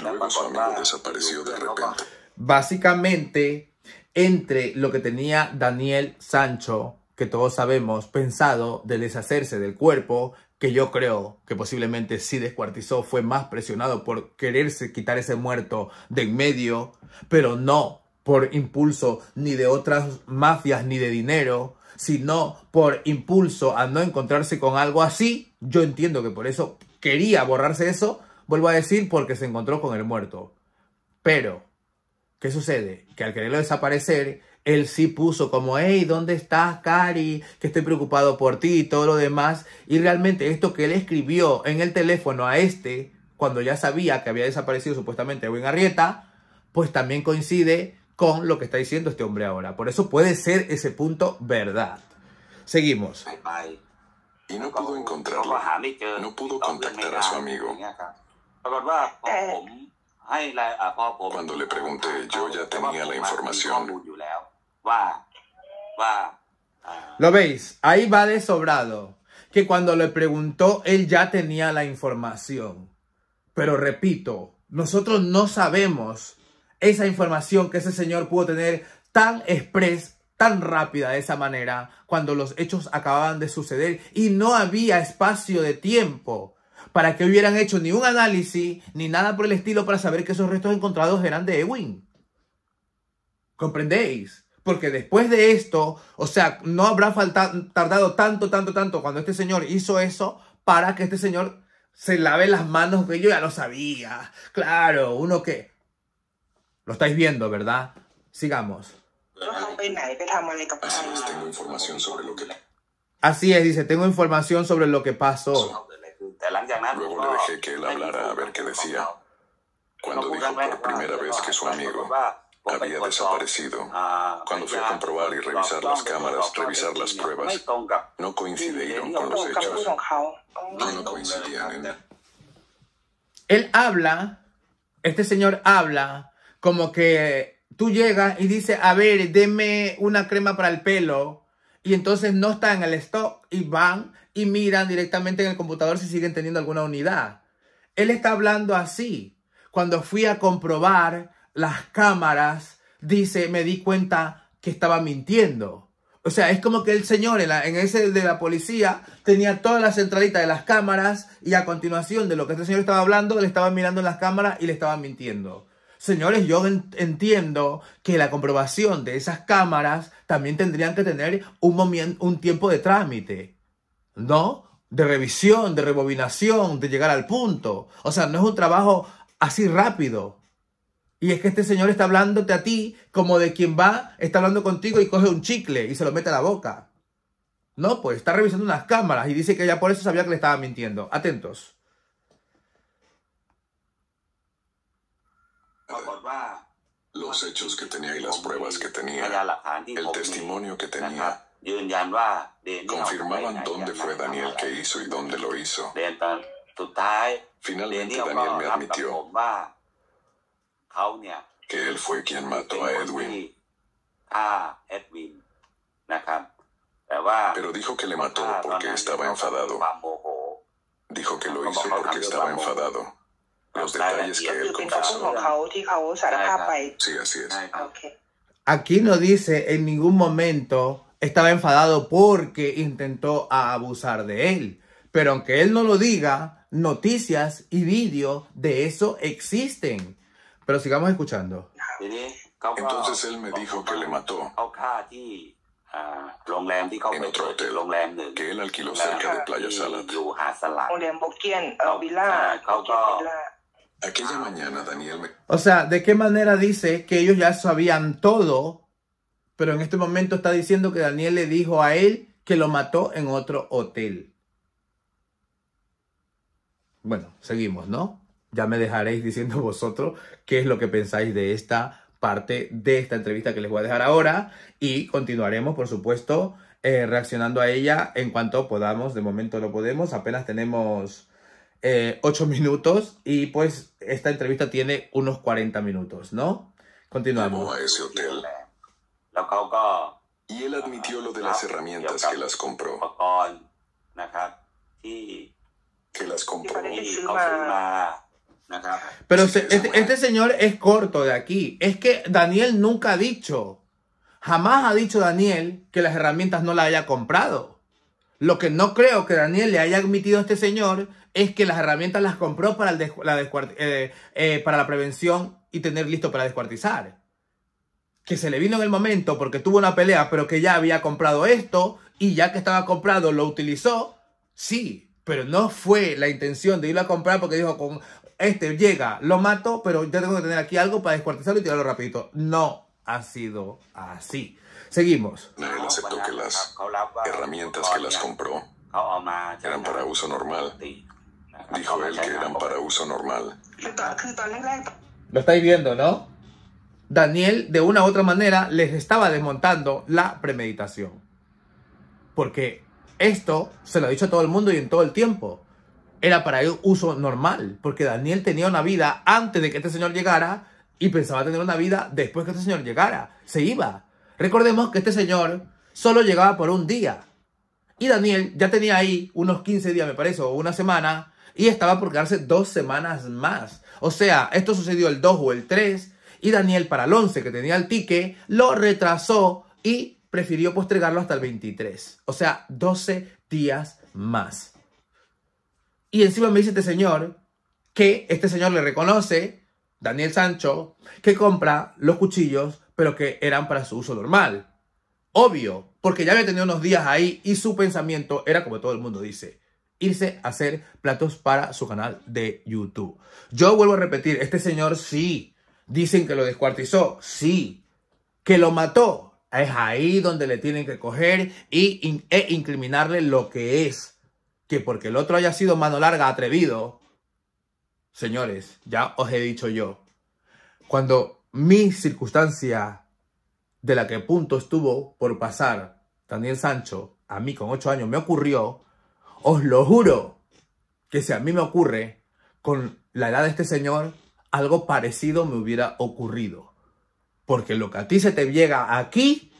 Speaker 3: luego su amigo desapareció de repente.
Speaker 1: Básicamente, entre lo que tenía Daniel Sancho, que todos sabemos, pensado de deshacerse del cuerpo, que yo creo que posiblemente sí descuartizó, fue más presionado por quererse quitar ese muerto de en medio, pero no por impulso ni de otras mafias ni de dinero, sino por impulso a no encontrarse con algo así, yo entiendo que por eso quería borrarse eso, vuelvo a decir, porque se encontró con el muerto. Pero, ¿qué sucede? Que al quererlo desaparecer, él sí puso como, hey, ¿dónde estás, Cari? Que estoy preocupado por ti y todo lo demás. Y realmente esto que él escribió en el teléfono a este, cuando ya sabía que había desaparecido supuestamente Edwin Arrieta, pues también coincide con lo que está diciendo este hombre ahora. Por eso puede ser ese punto verdad. Seguimos. Y no pudo encontrarlo. No pudo contactar a su amigo. Eh.
Speaker 3: Cuando le pregunté, yo ya tenía la información.
Speaker 1: Ah. Lo veis, ahí va de sobrado. Que cuando le preguntó, él ya tenía la información. Pero repito, nosotros no sabemos esa información que ese señor pudo tener tan express, tan rápida de esa manera, cuando los hechos acababan de suceder y no había espacio de tiempo para que hubieran hecho ni un análisis ni nada por el estilo para saber que esos restos encontrados eran de Ewing. ¿Comprendéis? Porque después de esto, o sea, no habrá faltado, tardado tanto, tanto, tanto cuando este señor hizo eso para que este señor se lave las manos que yo ya lo sabía. Claro, uno que lo estáis viendo, ¿verdad? Sigamos. Así es, dice, tengo información sobre lo que pasó. Luego
Speaker 3: le dejé que él hablara a ver qué decía. Cuando dijo por primera vez que su amigo había desaparecido, cuando fue a comprobar y revisar las cámaras, revisar las pruebas, no coincidieron con los hechos. coincidían él. ¿eh?
Speaker 1: Él habla, este señor habla como que tú llegas y dices, a ver, deme una crema para el pelo. Y entonces no está en el stock y van y miran directamente en el computador si siguen teniendo alguna unidad. Él está hablando así. Cuando fui a comprobar las cámaras, dice, me di cuenta que estaba mintiendo. O sea, es como que el señor en, ese de la policía tenía toda la centralita de las cámaras y a continuación de lo que este señor estaba hablando, le estaban mirando en las cámaras y le estaban mintiendo. Señores, yo entiendo que la comprobación de esas cámaras también tendrían que tener un, momento, un tiempo de trámite, ¿no? De revisión, de rebobinación, de llegar al punto. O sea, no es un trabajo así rápido. Y es que este señor está hablándote a ti como de quien va, está hablando contigo y coge un chicle y se lo mete a la boca. No, pues está revisando unas cámaras y dice que ya por eso sabía que le estaba mintiendo. Atentos.
Speaker 3: los hechos que tenía y las pruebas que tenía, el testimonio que tenía, confirmaban dónde fue Daniel que hizo y dónde lo hizo. Finalmente Daniel me ah, admitió que él fue quien mató a Edwin. Pero dijo que le mató porque estaba enfadado. Dijo que lo hizo porque estaba enfadado los detalles que él
Speaker 1: Aquí no dice en ningún momento estaba enfadado porque intentó abusar de él. Pero aunque él no lo diga, noticias y vídeos de eso existen. Pero sigamos escuchando.
Speaker 3: Entonces él me dijo que le mató ah, en otro hotel que él alquiló cerca de Playa Salat.
Speaker 2: Aquella mañana Daniel
Speaker 1: O sea, ¿de qué manera dice que ellos ya sabían todo, pero en este momento está diciendo que Daniel le dijo a él que lo mató en otro hotel? Bueno, seguimos, ¿no? Ya me dejaréis diciendo *laughs* vosotros qué es lo que pensáis de esta parte de esta entrevista que les voy a dejar ahora y continuaremos, por supuesto, eh, reaccionando a ella en cuanto podamos. De momento no podemos, apenas tenemos eh, ocho 8 minutos y pues esta entrevista tiene unos 40 minutos, ¿no? Continuamos. A ese hotel.
Speaker 3: Y él admitió lo de las herramientas que las compró.
Speaker 2: Que las compró.
Speaker 1: Pero este, este señor es corto de aquí. Es que Daniel nunca ha dicho, jamás ha dicho Daniel que las herramientas no las haya comprado. Lo que no creo que Daniel le haya admitido a este señor es que las herramientas las compró para, la eh, eh, para la prevención y tener listo para descuartizar. Que se le vino en el momento porque tuvo una pelea, pero que ya había comprado esto y ya que estaba comprado lo utilizó. Sí, pero no fue la intención de irlo a comprar porque dijo, con este llega, lo mato, pero ya tengo que tener aquí algo para descuartizarlo y tirarlo rapidito. No ha sido así.
Speaker 3: Seguimos. Él aceptó que las herramientas que las compró eran para uso normal. Dijo él que eran para uso normal.
Speaker 1: Lo estáis viendo, ¿no? Daniel de una u otra manera les estaba desmontando la premeditación. Porque esto se lo ha dicho a todo el mundo y en todo el tiempo. Era para uso normal, porque Daniel tenía una vida antes de que este señor llegara y pensaba tener una vida después que este señor llegara. Se iba. Recordemos que este señor solo llegaba por un día. Y Daniel ya tenía ahí unos 15 días, me parece, o una semana, y estaba por quedarse dos semanas más. O sea, esto sucedió el 2 o el 3, y Daniel para el 11, que tenía el ticket, lo retrasó y prefirió postergarlo hasta el 23. O sea, 12 días más. Y encima me dice este señor que este señor le reconoce, Daniel Sancho, que compra los cuchillos pero que eran para su uso normal. Obvio, porque ya había tenido unos días ahí y su pensamiento era como todo el mundo dice, irse a hacer platos para su canal de YouTube. Yo vuelvo a repetir, este señor sí, dicen que lo descuartizó, sí, que lo mató, es ahí donde le tienen que coger e incriminarle lo que es. Que porque el otro haya sido mano larga atrevido, señores, ya os he dicho yo, cuando mi circunstancia de la que punto estuvo por pasar también Sancho, a mí con 8 años me ocurrió, os lo juro que si a mí me ocurre, con la edad de este señor, algo parecido me hubiera ocurrido. Porque lo que a ti se te llega aquí,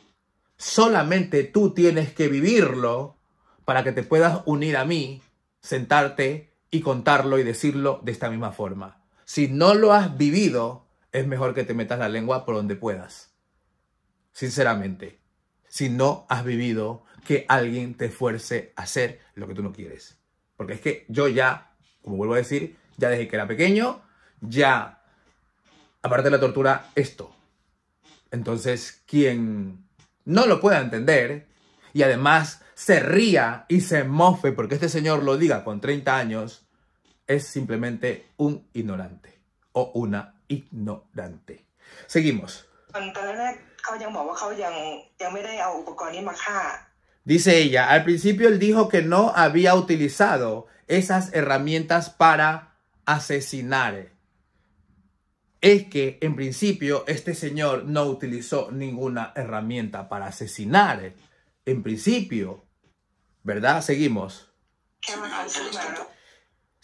Speaker 1: solamente tú tienes que vivirlo para que te puedas unir a mí, sentarte y contarlo y decirlo de esta misma forma. Si no lo has vivido, es mejor que te metas la lengua por donde puedas. Sinceramente, si no has vivido que alguien te fuerce a hacer lo que tú no quieres. Porque es que yo ya, como vuelvo a decir, ya desde que era pequeño, ya, aparte de la tortura, esto. Entonces, quien no lo pueda entender y además se ría y se mofe porque este señor lo diga con 30 años, es simplemente un ignorante o una ignorante. Seguimos. Dice ella, al principio él dijo que no había utilizado esas herramientas para asesinar. Es que en principio este señor no utilizó ninguna herramienta para asesinar. En principio, ¿verdad? Seguimos.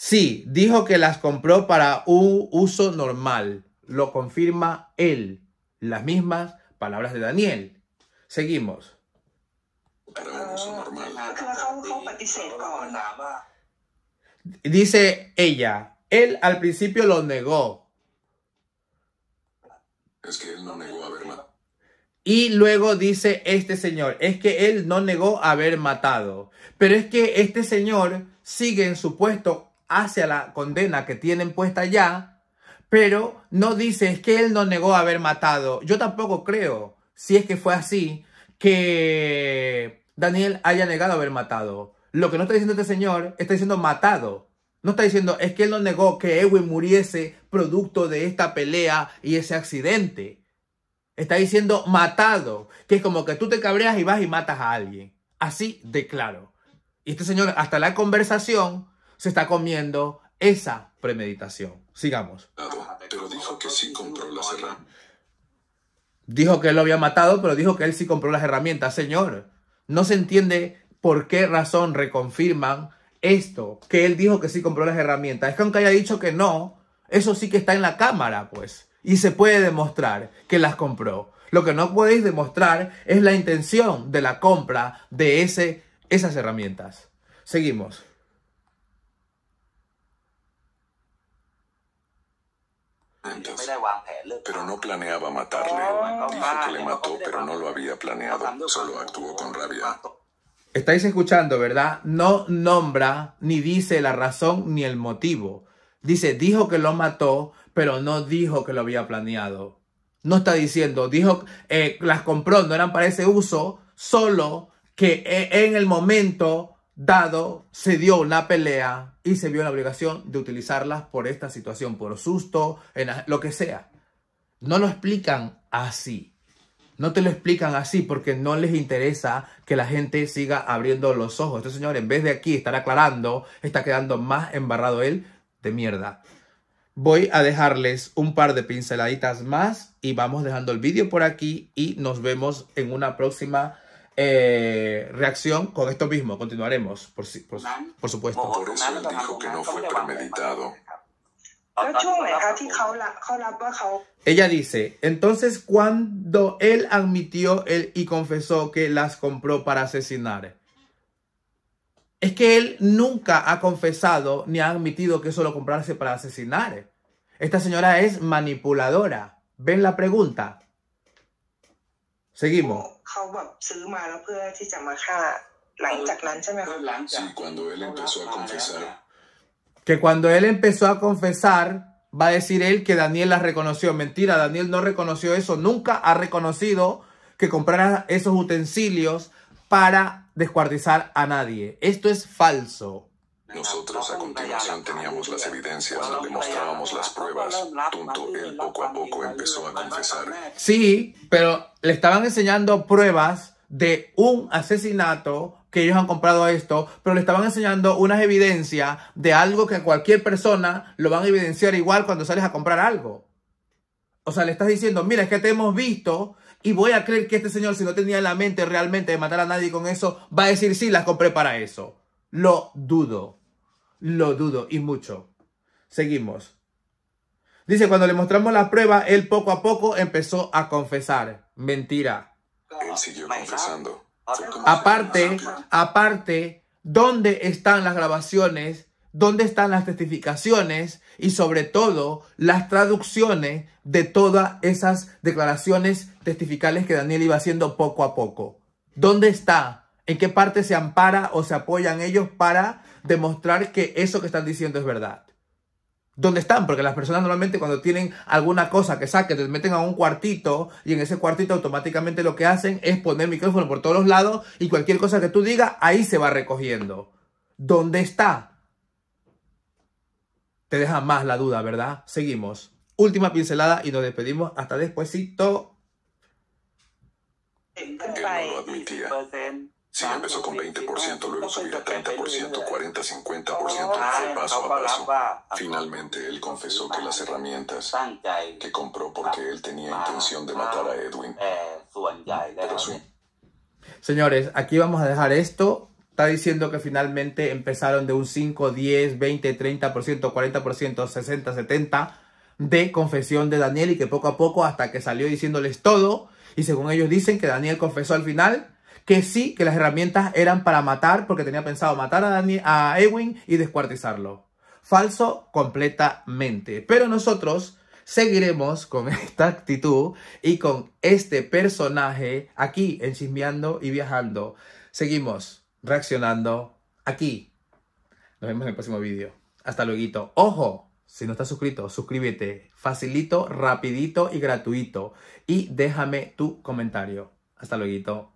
Speaker 1: Sí, dijo que las compró para un uso normal. Lo confirma él. Las mismas palabras de Daniel. Seguimos. Dice ella, él al principio lo negó. Es que él no negó haber matado. Y luego dice este señor, es que él no negó haber matado. Pero es que este señor sigue en su puesto hacia la condena que tienen puesta ya. pero no dice es que él no negó haber matado. Yo tampoco creo, si es que fue así, que Daniel haya negado haber matado. Lo que no está diciendo este señor, está diciendo matado. No está diciendo es que él no negó que Ewin muriese producto de esta pelea y ese accidente. Está diciendo matado, que es como que tú te cabreas y vas y matas a alguien. Así de claro. Y este señor, hasta la conversación, se está comiendo esa premeditación. Sigamos. dijo que Dijo que él lo había matado, pero dijo que él sí compró las herramientas. Señor, no se entiende por qué razón reconfirman esto, que él dijo que sí compró las herramientas. Es que aunque haya dicho que no, eso sí que está en la cámara, pues. Y se puede demostrar que las compró. Lo que no podéis demostrar es la intención de la compra de ese, esas herramientas. Seguimos.
Speaker 3: Pero no planeaba matarle. Dijo que le mató, pero no lo había planeado. Solo actuó con rabia.
Speaker 1: Estáis escuchando, ¿verdad? No nombra ni dice la razón ni el motivo. Dice, dijo que lo mató, pero no dijo que lo había planeado. No está diciendo, dijo, eh, las compró, no eran para ese uso, solo que eh, en el momento dado, se dio una pelea y se vio la obligación de utilizarlas por esta situación, por susto, en lo que sea. No lo explican así. No te lo explican así porque no les interesa que la gente siga abriendo los ojos. Este señor, en vez de aquí estar aclarando, está quedando más embarrado él de mierda. Voy a dejarles un par de pinceladitas más y vamos dejando el vídeo por aquí y nos vemos en una próxima eh, reacción con esto mismo. Continuaremos, por, supuesto. Por eso él dijo
Speaker 3: que no fue premeditado.
Speaker 1: Ella dice, entonces cuando él admitió él y confesó que las compró para asesinar, es que él nunca ha confesado ni ha admitido que solo comprarse para asesinar. Esta señora es manipuladora. ¿Ven la pregunta? Seguimos. Que cuando él empezó a confesar, va a decir él que Daniel la reconoció. Mentira, Daniel no reconoció eso. Nunca ha reconocido que comprara esos utensilios para descuartizar a nadie. Esto es falso.
Speaker 3: Nosotros a continuación teníamos las evidencias, le mostrábamos las pruebas. Tonto,
Speaker 1: él poco a poco empezó a confesar. Sí, pero le estaban enseñando pruebas de un asesinato que ellos han comprado a esto, pero le estaban enseñando unas evidencias de algo que a cualquier persona lo van a evidenciar igual cuando sales a comprar algo. O sea, le estás diciendo, mira, es que te hemos visto y voy a creer que este señor, si no tenía la mente realmente de matar a nadie con eso, va a decir, sí, las compré para eso. Lo dudo. Lo dudo y mucho. Seguimos. Dice, cuando le mostramos la prueba, él poco a poco empezó a confesar. Mentira. Él siguió confesando. Aparte, aparte, ¿dónde están las grabaciones? ¿Dónde están las testificaciones? Y sobre todo, las traducciones de todas esas declaraciones testificales que Daniel iba haciendo poco a poco. ¿Dónde está? ¿En qué parte se ampara o se apoyan ellos para demostrar que eso que están diciendo es verdad? ¿Dónde están? Porque las personas normalmente cuando tienen alguna cosa que saquen, te meten a un cuartito y en ese cuartito automáticamente lo que hacen es poner micrófono por todos los lados y cualquier cosa que tú digas, ahí se va recogiendo. ¿Dónde está? Te deja más la duda, ¿verdad? Seguimos. Última pincelada y nos despedimos hasta despuesito.
Speaker 3: Sí, empezó con 20%, luego subir a 30%, 40, 50%, fue paso a paso. Finalmente, él confesó que las herramientas que compró porque él tenía intención de matar a Edwin. Eh,
Speaker 1: Señores, aquí vamos a dejar esto. Está diciendo que finalmente empezaron de un 5, 10, 20, 30%, 40%, 60, 70% de confesión de Daniel y que poco a poco hasta que salió diciéndoles todo y según ellos dicen que Daniel confesó al final que sí, que las herramientas eran para matar, porque tenía pensado matar a, a Ewing y descuartizarlo. Falso completamente. Pero nosotros seguiremos con *laughs* esta actitud y con este personaje aquí en y Viajando. Seguimos reaccionando aquí. Nos vemos en el próximo vídeo. Hasta luego. ¡Ojo! Si no estás suscrito, suscríbete. Facilito, rapidito y gratuito. Y déjame tu comentario. Hasta luego.